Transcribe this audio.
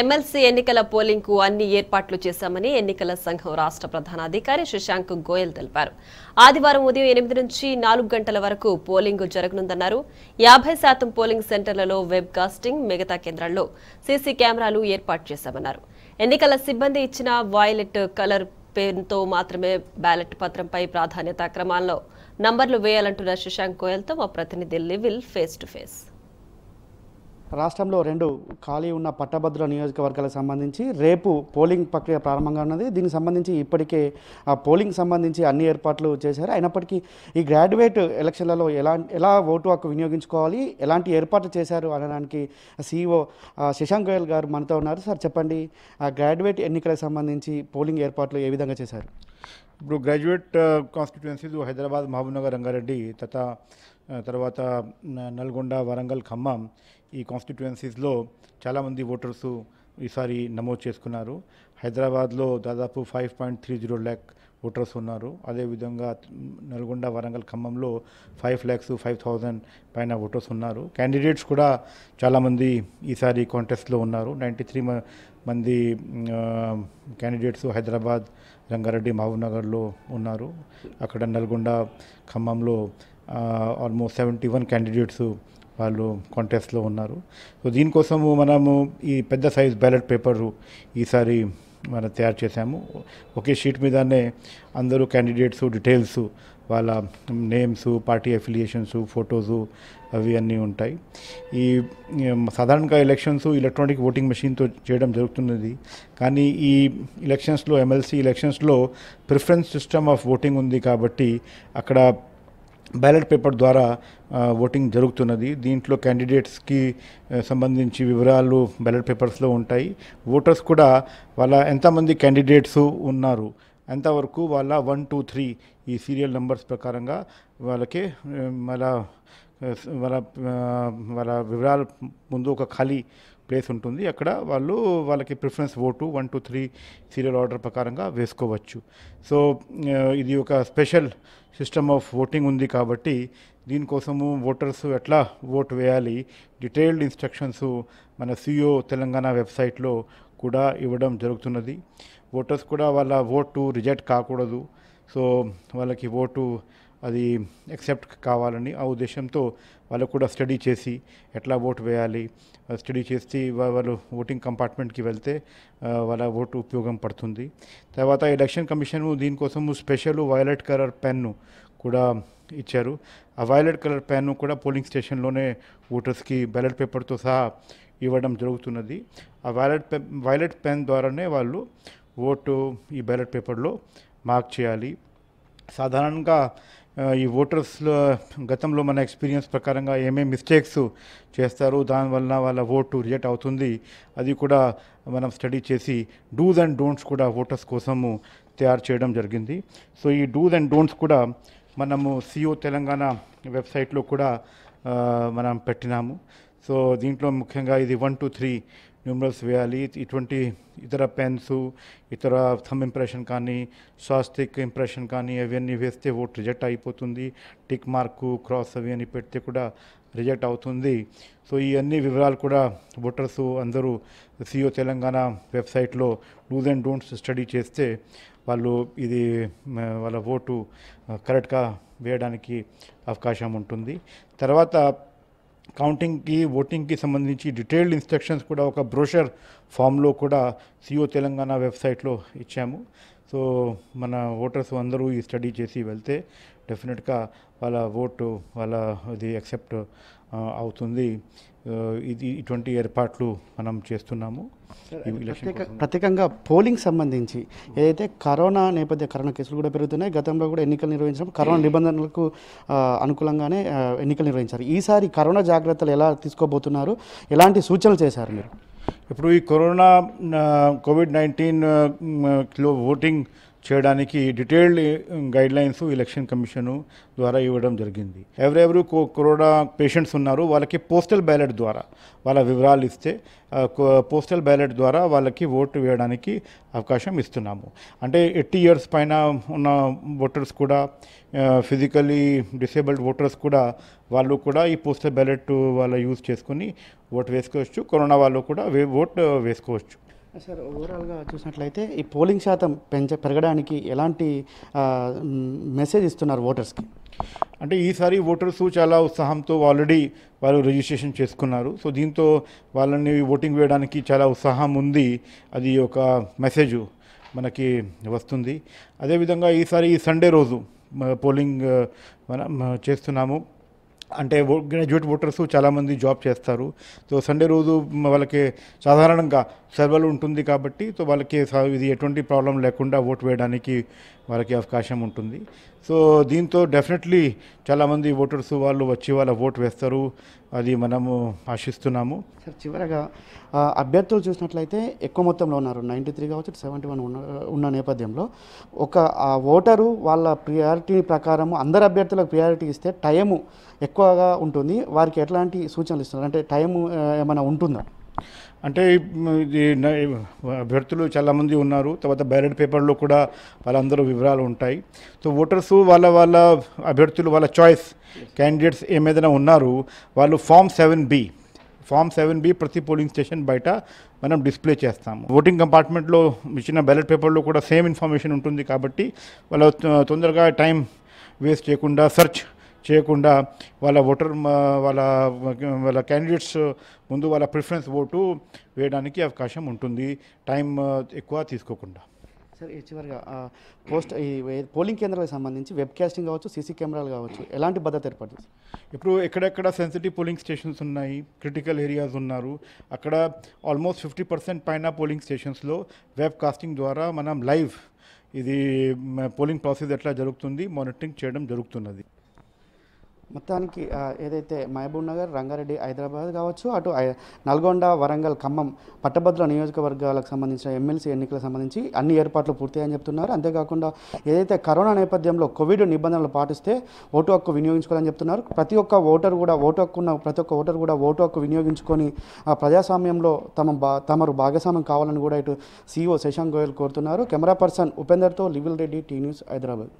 MLC ఎన్నికల polling కు అన్ని ఏర్పాట్లు చేశామని ఎన్నికల సంఘం రాష్ట్ర ప్రధానాధికారి శశాంక్ గోయల్ తెలిపారు ఆదివారం ఉదయం ఎనిమిది నుంచి నాలుగు గంటల వరకు పోలింగ్ జరగనుందన్నారు యాభై శాతం పోలింగ్ సెంటర్లలో వెబ్ కాస్టింగ్ మిగతా కేంద్రాల్లో సీసీ కెమెరాలు ఏర్పాటు చేశామన్నారు ఎన్నికల సిబ్బంది ఇచ్చిన వాయిలెట్ కలర్ పేరుతో మాత్రమే బ్యాలెట్ పత్రంపై ప్రాధాన్యత క్రమాల్లో నంబర్లు వేయాలంటున్న శశాంక్ గోయల్తో మా ప్రతినిధి లివిల్ ఫేస్ టు ఫేస్ రాష్ట్రంలో రెండు ఖాళీ ఉన్న పట్టభద్రుల నియోజకవర్గాలకు సంబంధించి రేపు పోలింగ్ ప్రక్రియ ప్రారంభంగా ఉన్నది దీనికి సంబంధించి ఇప్పటికే ఆ పోలింగ్ సంబంధించి అన్ని ఏర్పాట్లు చేశారు అయినప్పటికీ ఈ గ్రాడ్యుయేట్ ఎలక్షన్లలో ఎలా ఎలా ఓటు హక్కు వినియోగించుకోవాలి ఎలాంటి ఏర్పాట్లు చేశారు అనడానికి సీఈఓ శశాంక్ గోయల్ గారు మనతో ఉన్నారు సార్ చెప్పండి ఆ గ్రాడ్యుయేట్ ఎన్నికలకు సంబంధించి పోలింగ్ ఏర్పాట్లు ఏ విధంగా చేశారు ఇప్పుడు గ్రాడ్యుయేట్ కాన్స్టిట్యుయెన్సీలు హైదరాబాద్ మహబూబ్నగర్ రంగారెడ్డి తథా తర్వాత నల్గొండ వరంగల్ ఖమ్మం ఈ కాన్స్టిట్యువెన్సీస్లో చాలామంది ఓటర్సు ఈసారి నమోదు చేసుకున్నారు హైదరాబాద్లో దాదాపు five point three zero lakh voters ఉన్నారు అదేవిధంగా నల్గొండ వరంగల్ ఖమ్మంలో ఫైవ్ ల్యాక్స్ ఫైవ్ థౌజండ్ పైన ఓటర్స్ ఉన్నారు క్యాండిడేట్స్ కూడా చాలామంది ఈసారి కాంటెస్ట్లో ఉన్నారు నైంటీ త్రీ మంది క్యాండిడేట్స్ హైదరాబాద్ రంగారెడ్డి మహబూబ్నగర్లో ఉన్నారు అక్కడ నల్గొండ ఖమ్మంలో ఆల్మోస్ట్ సెవెంటీ వన్ క్యాండిడేట్స్ వాళ్ళు కాంటెస్ట్లో ఉన్నారు సో దీనికోసము మనము ఈ పెద్ద సైజ్ బ్యాలెట్ పేపరు ఈసారి మనం తయారు చేశాము ఒకే షీట్ మీదనే అందరూ క్యాండిడేట్స్ డీటెయిల్స్ వాళ్ళ నేమ్స్ పార్టీ అఫిలియేషన్స్ ఫొటోస్ అవి అన్నీ ఉంటాయి ఈ సాధారణంగా ఎలక్షన్స్ ఎలక్ట్రానిక్ ఓటింగ్ మెషిన్తో చేయడం జరుగుతున్నది కానీ ఈ ఎలక్షన్స్లో ఎమ్మెల్సీ ఎలక్షన్స్లో ప్రిఫరెన్స్ సిస్టమ్ ఆఫ్ ఓటింగ్ ఉంది కాబట్టి అక్కడ బ్యాలెట్ పేపర్ ద్వారా ఓటింగ్ జరుగుతున్నది దీంట్లో క్యాండిడేట్స్కి సంబంధించి వివరాలు బ్యాలెట్ పేపర్స్లో ఉంటాయి ఓటర్స్ కూడా వాళ్ళ ఎంతమంది క్యాండిడేట్స్ ఉన్నారు ఎంతవరకు వాళ్ళ వన్ టూ త్రీ ఈ సీరియల్ నెంబర్స్ ప్రకారంగా వాళ్ళకి వాళ్ళ వాళ్ళ వాళ్ళ వివరాలు ముందు ఒక ఖాళీ ప్లేస్ ఉంటుంది అక్కడ వాళ్ళు వాళ్ళకి preference vote one two three serial order ప్రకారంగా వేసుకోవచ్చు సో uh, ఇది ఒక స్పెషల్ సిస్టమ్ ఆఫ్ ఓటింగ్ ఉంది కాబట్టి దీనికోసము ఓటర్స్ ఎట్లా ఓటు వేయాలి డీటెయిల్డ్ ఇన్స్ట్రక్షన్స్ మన సిఓ e తెలంగాణ వెబ్సైట్లో కూడా ఇవ్వడం జరుగుతున్నది ఓటర్స్ కూడా వాళ్ళ ఓటు రిజెక్ట్ కాకూడదు సో వాళ్ళకి ఓటు అది ఎక్సెప్ట్ కావాలని ఆ ఉద్దేశంతో వాళ్ళు కూడా స్టడీ చేసి ఎట్లా ఓటు వేయాలి స్టడీ చేసి వాళ్ళు ఓటింగ్ కంపార్ట్మెంట్కి వెళ్తే వాళ్ళ ఓటు ఉపయోగం పడుతుంది తర్వాత ఎలక్షన్ కమిషన్ దీనికోసం స్పెషల్ వైలెట్ కలర్ పెన్ను కూడా ఇచ్చారు ఆ వైలెట్ కలర్ పెన్ను కూడా పోలింగ్ స్టేషన్లోనే ఓటర్స్కి బ్యాలెట్ పేపర్తో సహా ఇవ్వడం జరుగుతున్నది ఆ వైలెట్ పెన్ వైలెట్ పెన్ ద్వారానే వాళ్ళు ఓటు ఈ బ్యాలెట్ పేపర్లో మార్క్ చేయాలి సాధారణంగా ఈ ఓటర్స్లో గతంలో మన ఎక్స్పీరియన్స్ ప్రకారంగా ఏమేమి మిస్టేక్స్ చేస్తారు దానివల్ల వాళ్ళ ఓటు రిజెక్ట్ అవుతుంది అది కూడా మనం స్టడీ చేసి డూస్ అండ్ డోంట్స్ కూడా ఓటర్స్ కోసము తయారు చేయడం జరిగింది సో ఈ డూస్ అండ్ డోంట్స్ కూడా మనము సిఓ తెలంగాణ వెబ్సైట్లో కూడా మనం పెట్టినాము సో దీంట్లో ముఖ్యంగా ఇది వన్ టూ త్రీ న్యూమరల్స్ వేయాలి ఇటువంటి ఇతర పెన్స్ ఇతర థమ్ ఇంప్రెషన్ కానీ స్వాస్తిక్ ఇంప్రెషన్ కానీ అవన్నీ వేస్తే ఓట్ రిజెక్ట్ అయిపోతుంది టిక్ మార్కు క్రాస్ అవన్నీ పెడితే కూడా రిజెక్ట్ అవుతుంది సో ఈ అన్ని వివరాలు కూడా ఓటర్స్ అందరూ సిఓ తెలంగాణ వెబ్సైట్లో డూస్ అండ్ డోంట్స్ స్టడీ చేస్తే వాళ్ళు ఇది వాళ్ళ ఓటు కరెక్ట్గా వేయడానికి అవకాశం ఉంటుంది తర్వాత కౌంటింగ్కి ఓటింగ్కి సంబంధించి డీటెయిల్డ్ ఇన్స్ట్రక్షన్స్ కూడా ఒక బ్రోషర్ ఫామ్లో కూడా సిఓ తెలంగాణ వెబ్సైట్లో ఇచ్చాము సో మన ఓటర్స్ అందరూ ఈ స్టడీ చేసి వెళ్తే డెఫినెట్గా వాళ్ళ ఓటు వాళ్ళ ఇది అక్సెప్ట్ అవుతుంది ఇది ఇటువంటి ఏర్పాట్లు మనం చేస్తున్నాము ప్రత్యేకంగా పోలింగ్ సంబంధించి ఏదైతే కరోనా నేపథ్య కరోనా కేసులు కూడా పెరుగుతున్నాయి గతంలో కూడా ఎన్నికలు నిర్వహించినప్పుడు కరోనా hmm. నిబంధనలకు అనుకూలంగానే ఎన్నికలు నిర్వహించారు ఈసారి కరోనా జాగ్రత్తలు ఎలా తీసుకోబోతున్నారు ఎలాంటి సూచనలు చేశారు మీరు ఇప్పుడు ఈ కరోనా కోవిడ్ నైన్టీన్లో ఓటింగ్ చేయడానికి డీటెయిల్డ్ గైడ్లైన్స్ ఎలక్షన్ కమిషన్ ద్వారా ఇవ్వడం జరిగింది ఎవరెవరు కరోనా పేషెంట్స్ ఉన్నారు వాళ్ళకి పోస్టల్ బ్యాలెట్ ద్వారా వాళ్ళ వివరాలు ఇస్తే పోస్టల్ బ్యాలెట్ ద్వారా వాళ్ళకి ఓటు వేయడానికి అవకాశం ఇస్తున్నాము అంటే ఎయిటీ ఇయర్స్ పైన ఉన్న ఓటర్స్ కూడా ఫిజికలీ డిసేబుల్డ్ ఓటర్స్ కూడా వాళ్ళు కూడా ఈ పోస్టల్ బ్యాలెట్ వాళ్ళ యూజ్ చేసుకొని ఓటు వేసుకోవచ్చు కరోనా వాళ్ళు కూడా ఓటు వేసుకోవచ్చు సార్ ఓవరాల్గా చూసినట్లయితే ఈ పోలింగ్ శాతం పెంచ పెరగడానికి ఎలాంటి మెసేజ్ ఇస్తున్నారు ఓటర్స్కి అంటే ఈసారి ఓటర్స్ చాలా ఉత్సాహంతో ఆల్రెడీ వాళ్ళు రిజిస్ట్రేషన్ చేసుకున్నారు సో దీంతో వాళ్ళని ఓటింగ్ వేయడానికి చాలా ఉత్సాహం ఉంది అది ఒక మెసేజ్ మనకి వస్తుంది అదేవిధంగా ఈసారి ఈ సండే రోజు పోలింగ్ మనం చేస్తున్నాము అంటే గ్రాడ్యుయేట్ ఓటర్స్ చాలామంది జాబ్ చేస్తారు సో సండే రోజు వాళ్ళకి సాధారణంగా సర్వలు ఉంటుంది కాబట్టి సో వాళ్ళకి ఇది ఎటువంటి ప్రాబ్లం లేకుండా ఓటు వేయడానికి వాళ్ళకి అవకాశం ఉంటుంది సో దీంతో డెఫినెట్లీ చాలామంది ఓటర్స్ వాళ్ళు వచ్చి వాళ్ళ ఓటు వేస్తారు అది మనము ఆశిస్తున్నాము సార్ చివరగా అభ్యర్థులు చూసినట్లయితే ఎక్కువ మొత్తంలో ఉన్నారు నైంటీ త్రీ కావచ్చు సెవెంటీ వన్ ఉన్న ఉన్న నేపథ్యంలో ఒక ఓటరు వాళ్ళ ప్రియారిటీ ప్రకారం అందరు అభ్యర్థులకు ప్రియారిటీ ఇస్తే టైము ఎక్కువగా ఉంటుంది వారికి ఎట్లాంటి సూచనలు ఇస్తున్నారు అంటే టైము ఏమైనా ఉంటుందా అంటే ఇది అభ్యర్థులు చాలామంది ఉన్నారు తర్వాత బ్యాలెట్ పేపర్లో కూడా వాళ్ళందరూ వివరాలు ఉంటాయి సో ఓటర్సు వాళ్ళ వాళ్ళ అభ్యర్థులు వాళ్ళ చాయిస్ క్యాండిడేట్స్ ఏమేదైనా ఉన్నారు వాళ్ళు form seven B form seven B ప్రతి పోలింగ్ స్టేషన్ బయట మనం డిస్ప్లే చేస్తాము ఓటింగ్ కంపార్ట్మెంట్లో ఇచ్చిన బ్యాలెట్ పేపర్లో కూడా సేమ్ ఇన్ఫర్మేషన్ ఉంటుంది కాబట్టి వాళ్ళ తొందరగా టైం వేస్ట్ చేయకుండా సెర్చ్ చేయకుండా వాళ్ళ ఓటర్ వాళ్ళ వాళ్ళ క్యాండిడేట్స్ ముందు వాళ్ళ ప్రిఫరెన్స్ ఓటు వేయడానికి అవకాశం ఉంటుంది టైం uh, ఎక్కువ తీసుకోకుండా సార్ చివరిగా పోస్ట్ ఈ పోలింగ్ కేంద్రాలకు సంబంధించి వెబ్ కాస్టింగ్ కావచ్చు సీసీ కెమెరాలు కావచ్చు ఎలాంటి భద్రత ఏర్పడింది ఇప్పుడు ఎక్కడెక్కడ సెన్సిటివ్ పోలింగ్ స్టేషన్స్ ఉన్నాయి క్రిటికల్ ఏరియాస్ ఉన్నారు అక్కడ ఆల్మోస్ట్ ఫిఫ్టీ పర్సెంట్ పైన పోలింగ్ స్టేషన్స్లో వెబ్ కాస్టింగ్ ద్వారా మనం లైవ్ ఇది పోలింగ్ ప్రాసెస్ ఎట్లా జరుగుతుంది మానిటరింగ్ చేయడం జరుగుతున్నది మొత్తానికి ఏదైతే మహబూబ్ నగర్ రంగారెడ్డి హైదరాబాద్ కావచ్చు అటు నల్గొండ వరంగల్ ఖమ్మం పట్టభద్రుల నియోజకవర్గాలకు సంబంధించిన ఎమ్మెల్సీ ఎన్నికలకు సంబంధించి అన్ని ఏర్పాట్లు పూర్తయ్యని చెప్తున్నారు అంతేకాకుండా ఏదైతే కరోనా నేపథ్యంలో కోవిడ్ నిబంధనలు పాటిస్తే ఓటు హక్కు వినియోగించుకోవాలని చెప్తున్నారు ప్రతి ఒక్క ఓటర్ కూడా ఓటు హక్కు ఉన్న ప్రతి ఒక్క ఓటర్ కూడా ఓటు హక్కు వినియోగించుకొని ప్రజాస్వామ్యంలో తమ బా తమరు భాగస్వామ్యం కావాలని కూడా ఇటు సీఈఓ శశాంక్ గోయల్ కోరుతున్నారు కెమెరా పర్సన్ ఉపేందర్తో లివిల్ రెడ్డి టీ న్యూస్ హైదరాబాద్